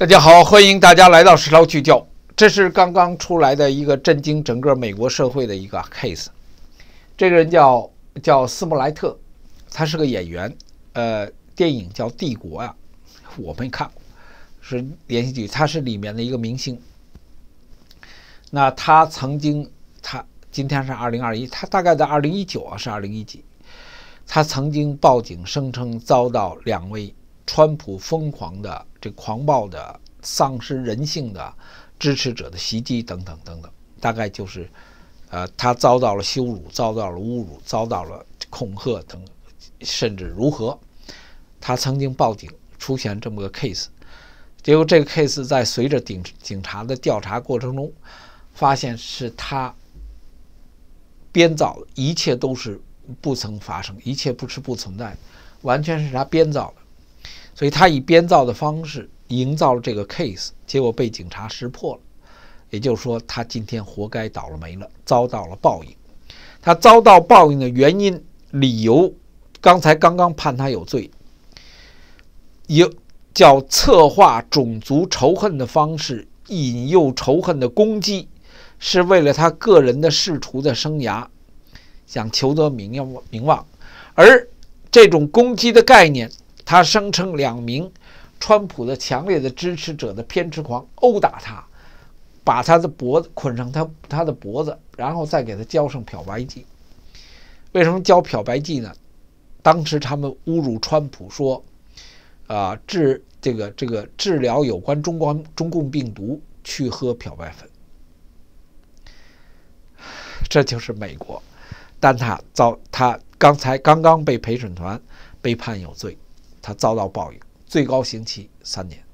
大家好，欢迎大家来到《时聊聚焦》。这是刚刚出来的一个震惊整个美国社会的一个 case。这个人叫叫斯莫莱特，他是个演员，呃，电影叫《帝国》啊，我没看过，是连续剧，他是里面的一个明星。那他曾经，他今天是二零二一，他大概在二零一九啊，是二零一几，他曾经报警声称遭到两位川普疯狂的。这狂暴的、丧失人性的、支持者的袭击等等等等，大概就是，呃，他遭到了羞辱、遭到了侮辱、遭到了恐吓等，甚至如何？他曾经报警，出现这么个 case，结果这个 case 在随着警警察的调查过程中，发现是他编造的，一切都是不曾发生，一切不是不存在，完全是他编造的。所以他以编造的方式营造了这个 case，结果被警察识破了。也就是说，他今天活该倒了霉了，遭到了报应。他遭到报应的原因、理由，刚才刚刚判他有罪，有叫策划种族仇恨的方式引诱仇恨的攻击，是为了他个人的仕途的生涯，想求得名望名望，而这种攻击的概念。他声称两名川普的强烈的支持者的偏执狂殴打他，把他的脖子捆上他他的脖子，然后再给他浇上漂白剂。为什么浇漂白剂呢？当时他们侮辱川普说：“啊，治这个这个治疗有关中国中共病毒，去喝漂白粉。”这就是美国，但他遭他刚才刚刚被陪审团被判有罪。他遭到报应，最高刑期三年。